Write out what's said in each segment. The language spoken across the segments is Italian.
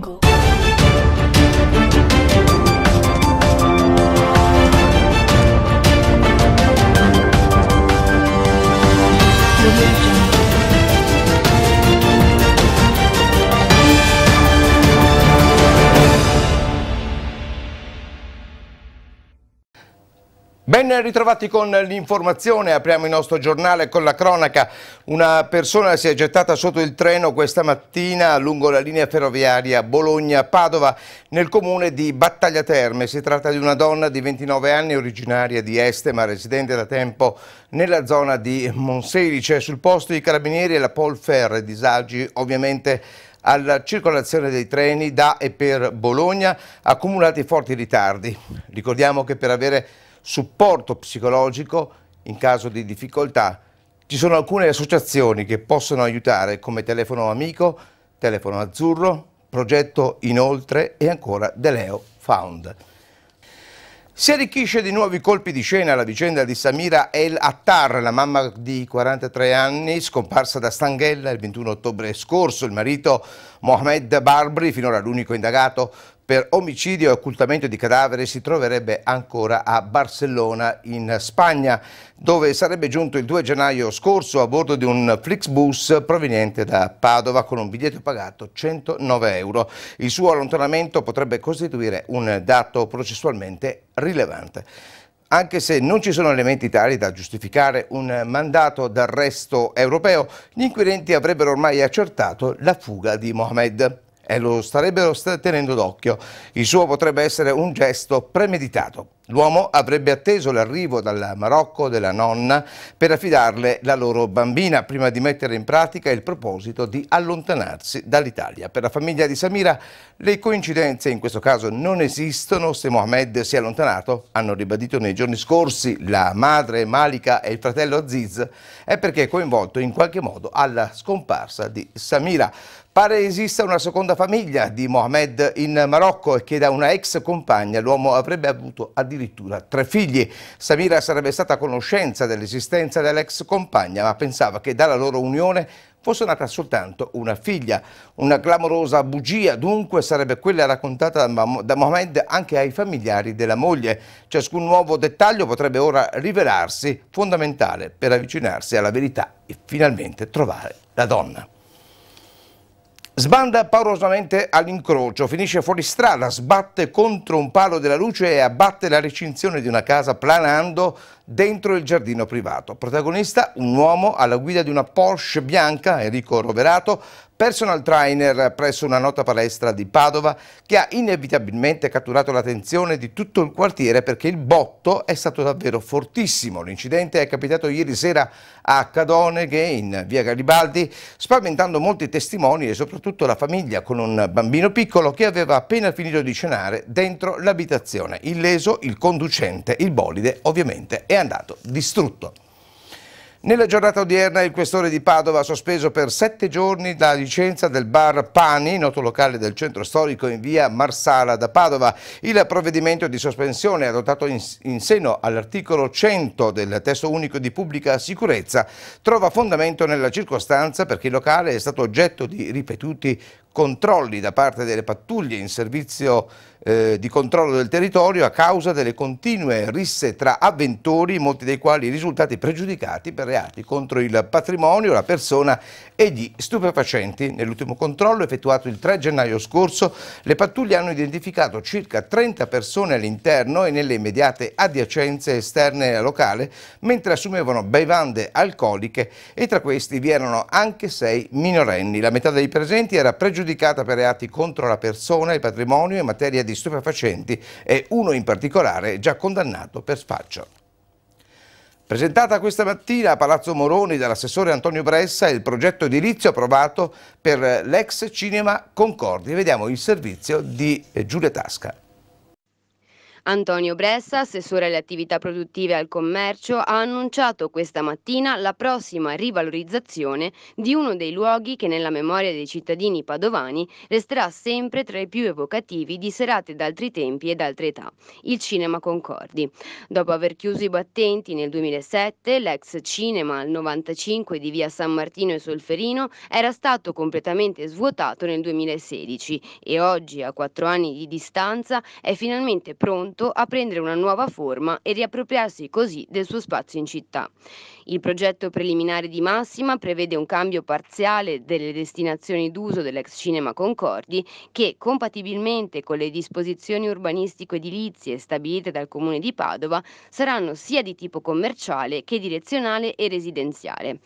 jungle. Ben ritrovati con l'informazione, apriamo il nostro giornale con la cronaca. Una persona si è gettata sotto il treno questa mattina lungo la linea ferroviaria Bologna-Padova nel comune di Battaglia Terme. Si tratta di una donna di 29 anni originaria di Este ma residente da tempo nella zona di Monselice. Sul posto i carabinieri e la Polfer, disagi ovviamente alla circolazione dei treni da e per Bologna, accumulati forti ritardi. Ricordiamo che per avere supporto psicologico in caso di difficoltà. Ci sono alcune associazioni che possono aiutare come Telefono Amico, Telefono Azzurro, Progetto Inoltre e ancora Deleo Found. Si arricchisce di nuovi colpi di scena la vicenda di Samira El Attar, la mamma di 43 anni, scomparsa da Stanghella il 21 ottobre scorso. Il marito Mohamed Barbri, finora l'unico indagato per omicidio e occultamento di cadavere si troverebbe ancora a Barcellona in Spagna, dove sarebbe giunto il 2 gennaio scorso a bordo di un Flixbus proveniente da Padova con un biglietto pagato 109 euro. Il suo allontanamento potrebbe costituire un dato processualmente rilevante anche se non ci sono elementi tali da giustificare un mandato d'arresto europeo, gli inquirenti avrebbero ormai accertato la fuga di Mohamed e lo starebbero tenendo d'occhio. Il suo potrebbe essere un gesto premeditato. L'uomo avrebbe atteso l'arrivo dal Marocco della nonna per affidarle la loro bambina prima di mettere in pratica il proposito di allontanarsi dall'Italia. Per la famiglia di Samira le coincidenze in questo caso non esistono se Mohamed si è allontanato, hanno ribadito nei giorni scorsi la madre Malika e il fratello Aziz, è perché è coinvolto in qualche modo alla scomparsa di Samira. Pare esista una seconda famiglia di Mohamed in Marocco e che da una ex compagna l'uomo avrebbe avuto addirittura addirittura tre figli. Samira sarebbe stata a conoscenza dell'esistenza dell'ex compagna, ma pensava che dalla loro unione fosse nata soltanto una figlia. Una clamorosa bugia dunque sarebbe quella raccontata da Mohamed anche ai familiari della moglie. Ciascun nuovo dettaglio potrebbe ora rivelarsi fondamentale per avvicinarsi alla verità e finalmente trovare la donna. Sbanda paurosamente all'incrocio, finisce fuori strada, sbatte contro un palo della luce e abbatte la recinzione di una casa planando dentro il giardino privato. Protagonista un uomo alla guida di una Porsche bianca, Enrico Roverato, personal trainer presso una nota palestra di Padova che ha inevitabilmente catturato l'attenzione di tutto il quartiere perché il botto è stato davvero fortissimo. L'incidente è capitato ieri sera a Cadoneghe in via Garibaldi spaventando molti testimoni e soprattutto la famiglia con un bambino piccolo che aveva appena finito di cenare dentro l'abitazione. Illeso il conducente, il bolide ovviamente è andato distrutto. Nella giornata odierna il questore di Padova ha sospeso per sette giorni la licenza del bar Pani, noto locale del centro storico in via Marsala da Padova. Il provvedimento di sospensione adottato in, in seno all'articolo 100 del testo unico di pubblica sicurezza trova fondamento nella circostanza perché il locale è stato oggetto di ripetuti controlli da parte delle pattuglie in servizio eh, di controllo del territorio a causa delle continue risse tra avventori, molti dei quali risultati pregiudicati per reati contro il patrimonio, la persona e gli stupefacenti. Nell'ultimo controllo effettuato il 3 gennaio scorso le pattuglie hanno identificato circa 30 persone all'interno e nelle immediate adiacenze esterne al locale mentre assumevano bevande alcoliche e tra questi vi erano anche sei minorenni. La metà dei presenti era pregiudicata giudicata per reati contro la persona, il patrimonio in materia di stupefacenti e uno in particolare già condannato per spaccio. Presentata questa mattina a Palazzo Moroni dall'assessore Antonio Bressa il progetto edilizio approvato per l'ex cinema Concordi. Vediamo il servizio di eh, Giulia Tasca. Antonio Bressa, assessore alle attività produttive e al commercio, ha annunciato questa mattina la prossima rivalorizzazione di uno dei luoghi che nella memoria dei cittadini padovani resterà sempre tra i più evocativi di serate d'altri tempi e d'altre età, il Cinema Concordi. Dopo aver chiuso i battenti nel 2007, l'ex cinema al 95 di via San Martino e Solferino era stato completamente svuotato nel 2016 e oggi, a quattro anni di distanza, è finalmente pronto pronto a prendere una nuova forma e riappropriarsi così del suo spazio in città. Il progetto preliminare di massima prevede un cambio parziale delle destinazioni d'uso dell'ex cinema Concordi che, compatibilmente con le disposizioni urbanistico-edilizie stabilite dal Comune di Padova, saranno sia di tipo commerciale che direzionale e residenziale.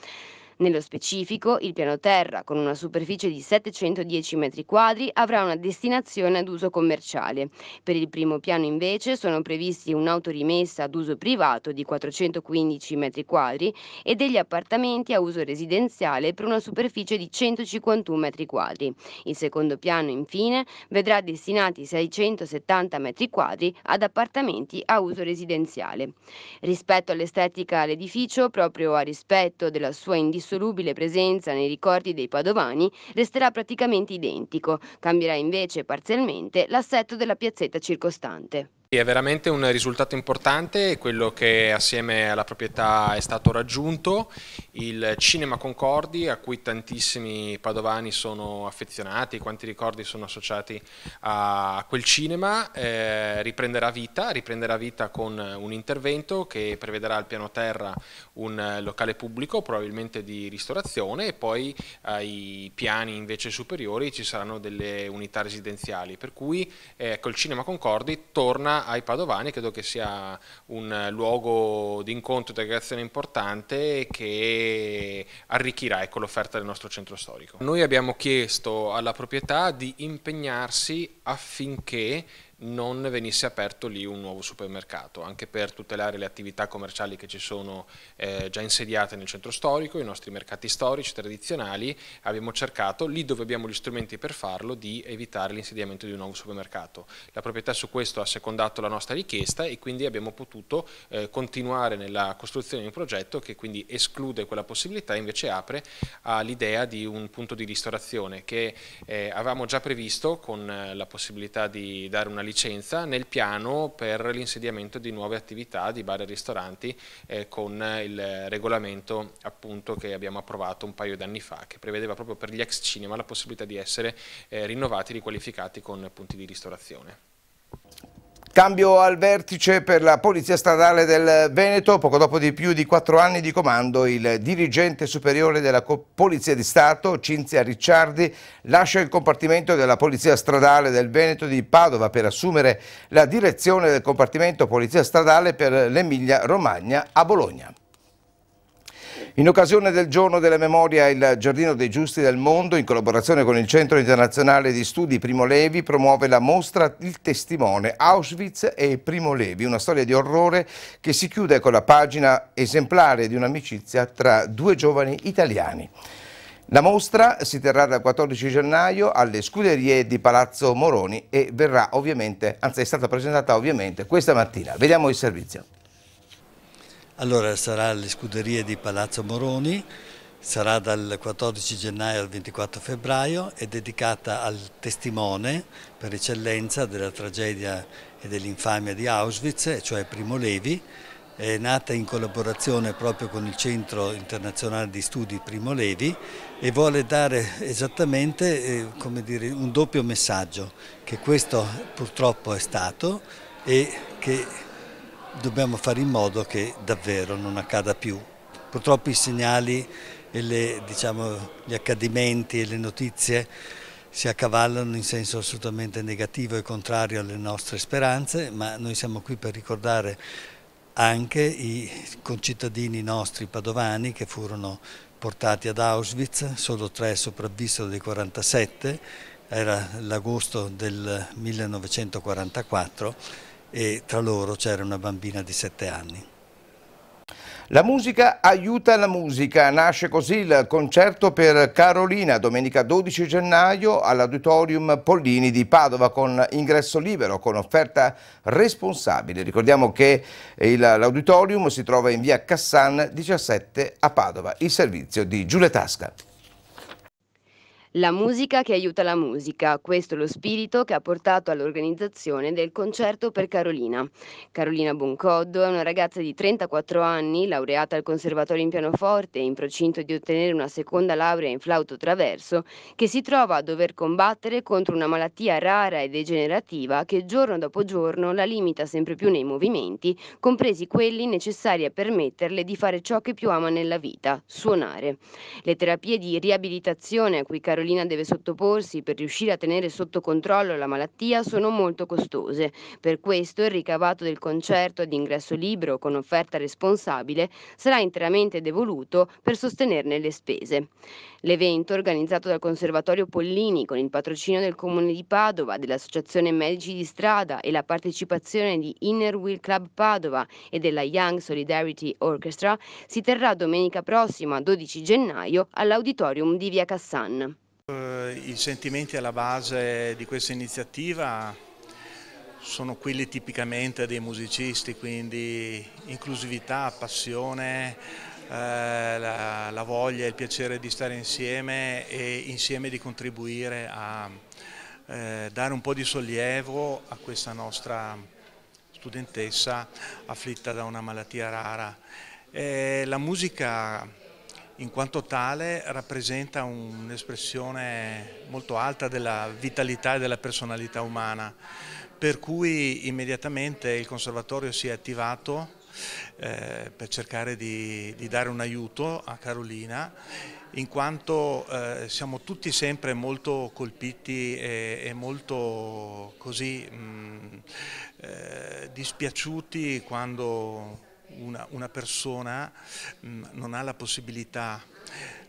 Nello specifico, il piano terra, con una superficie di 710 m2, avrà una destinazione ad uso commerciale. Per il primo piano, invece, sono previsti un'autorimessa ad uso privato di 415 m2 e degli appartamenti a uso residenziale per una superficie di 151 m2. Il secondo piano, infine, vedrà destinati 670 m2 ad appartamenti a uso residenziale. Rispetto all'estetica dell'edificio, proprio a rispetto della sua indissolubile indissolubile presenza nei ricordi dei padovani resterà praticamente identico, cambierà invece parzialmente l'assetto della piazzetta circostante. È veramente un risultato importante quello che assieme alla proprietà è stato raggiunto, il Cinema Concordi a cui tantissimi padovani sono affezionati, quanti ricordi sono associati a quel cinema, eh, riprenderà vita, riprenderà vita con un intervento che prevederà al piano terra un locale pubblico probabilmente di ristorazione e poi ai piani invece superiori ci saranno delle unità residenziali, per cui eh, col Cinema Concordi torna ai padovani credo che sia un luogo di incontro e di aggregazione importante che arricchirà ecco, l'offerta del nostro centro storico. Noi abbiamo chiesto alla proprietà di impegnarsi affinché non venisse aperto lì un nuovo supermercato, anche per tutelare le attività commerciali che ci sono eh, già insediate nel centro storico, i nostri mercati storici tradizionali, abbiamo cercato, lì dove abbiamo gli strumenti per farlo, di evitare l'insediamento di un nuovo supermercato. La proprietà su questo ha secondato la nostra richiesta e quindi abbiamo potuto eh, continuare nella costruzione di un progetto che quindi esclude quella possibilità e invece apre all'idea di un punto di ristorazione che eh, avevamo già previsto con eh, la possibilità di dare una lista licenza nel piano per l'insediamento di nuove attività di bar e ristoranti eh, con eh, il regolamento appunto che abbiamo approvato un paio d'anni fa che prevedeva proprio per gli ex cinema la possibilità di essere eh, rinnovati e riqualificati con punti di ristorazione. Cambio al vertice per la Polizia Stradale del Veneto, poco dopo di più di quattro anni di comando il dirigente superiore della Polizia di Stato, Cinzia Ricciardi, lascia il compartimento della Polizia Stradale del Veneto di Padova per assumere la direzione del compartimento Polizia Stradale per l'Emilia Romagna a Bologna. In occasione del giorno della memoria, il Giardino dei Giusti del Mondo, in collaborazione con il Centro Internazionale di Studi Primo Levi, promuove la mostra Il Testimone Auschwitz e Primo Levi, una storia di orrore che si chiude con la pagina esemplare di un'amicizia tra due giovani italiani. La mostra si terrà dal 14 gennaio alle scuderie di Palazzo Moroni e verrà ovviamente, anzi è stata presentata ovviamente questa mattina. Vediamo il servizio. Allora sarà alle scuderie di Palazzo Moroni, sarà dal 14 gennaio al 24 febbraio, è dedicata al testimone per eccellenza della tragedia e dell'infamia di Auschwitz, cioè Primo Levi, è nata in collaborazione proprio con il Centro Internazionale di Studi Primo Levi e vuole dare esattamente eh, dire, un doppio messaggio, che questo purtroppo è stato e che dobbiamo fare in modo che davvero non accada più. Purtroppo i segnali e le, diciamo, gli accadimenti e le notizie si accavallano in senso assolutamente negativo e contrario alle nostre speranze, ma noi siamo qui per ricordare anche i concittadini nostri padovani che furono portati ad Auschwitz, solo tre sopravvissero dei 47, era l'agosto del 1944 e tra loro c'era una bambina di 7 anni. La musica aiuta la musica, nasce così il concerto per Carolina domenica 12 gennaio all'Auditorium Pollini di Padova con ingresso libero, con offerta responsabile. Ricordiamo che l'Auditorium si trova in via Cassan 17 a Padova, il servizio di Giulia Tasca. La musica che aiuta la musica, questo è lo spirito che ha portato all'organizzazione del concerto per Carolina. Carolina Boncoddo è una ragazza di 34 anni, laureata al Conservatorio in pianoforte e in procinto di ottenere una seconda laurea in flauto traverso, che si trova a dover combattere contro una malattia rara e degenerativa che giorno dopo giorno la limita sempre più nei movimenti, compresi quelli necessari a permetterle di fare ciò che più ama nella vita, suonare. Le terapie di riabilitazione a cui Carolina Carolina deve sottoporsi per riuscire a tenere sotto controllo la malattia sono molto costose. Per questo il ricavato del concerto ad ingresso libero con offerta responsabile sarà interamente devoluto per sostenerne le spese. L'evento, organizzato dal Conservatorio Pollini con il patrocinio del Comune di Padova, dell'Associazione Medici di Strada e la partecipazione di Inner Wheel Club Padova e della Young Solidarity Orchestra, si terrà domenica prossima, 12 gennaio, all'Auditorium di Via Cassan. Eh, I sentimenti alla base di questa iniziativa sono quelli tipicamente dei musicisti, quindi inclusività, passione, eh, la, la, voglia e il piacere di stare insieme e insieme di contribuire a eh, dare un po' di sollievo a questa nostra studentessa afflitta da una malattia rara. Eh, la musica in quanto tale rappresenta un'espressione molto alta della vitalità e della personalità umana, per cui immediatamente il Conservatorio si è attivato eh, per cercare di, di, dare un aiuto a Carolina in quanto eh, siamo tutti sempre molto colpiti e, e molto così mh, mm, eh, dispiaciuti quando una, una persona mh, mm, non ha la possibilità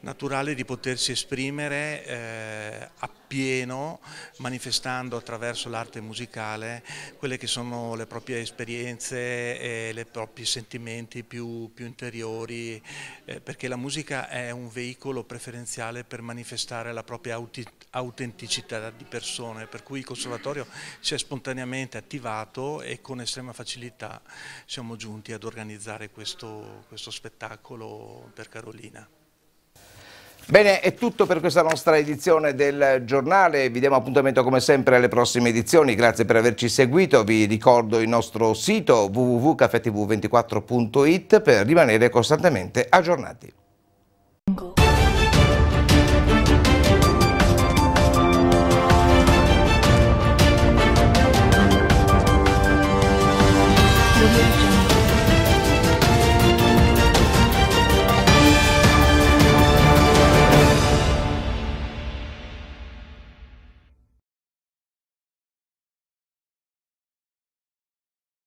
naturale di potersi esprimere eh, a pieno, manifestando attraverso l'arte musicale quelle che sono le proprie esperienze e i propri sentimenti più, più interiori, eh, perché la musica è un veicolo preferenziale per manifestare la propria autenticità di persone, per cui il conservatorio si è spontaneamente attivato e con estrema facilità siamo giunti ad organizzare questo, questo spettacolo per Carolina. Bene, è tutto per questa nostra edizione del giornale, vi diamo appuntamento come sempre alle prossime edizioni, grazie per averci seguito, vi ricordo il nostro sito www.cafetv24.it per rimanere costantemente aggiornati.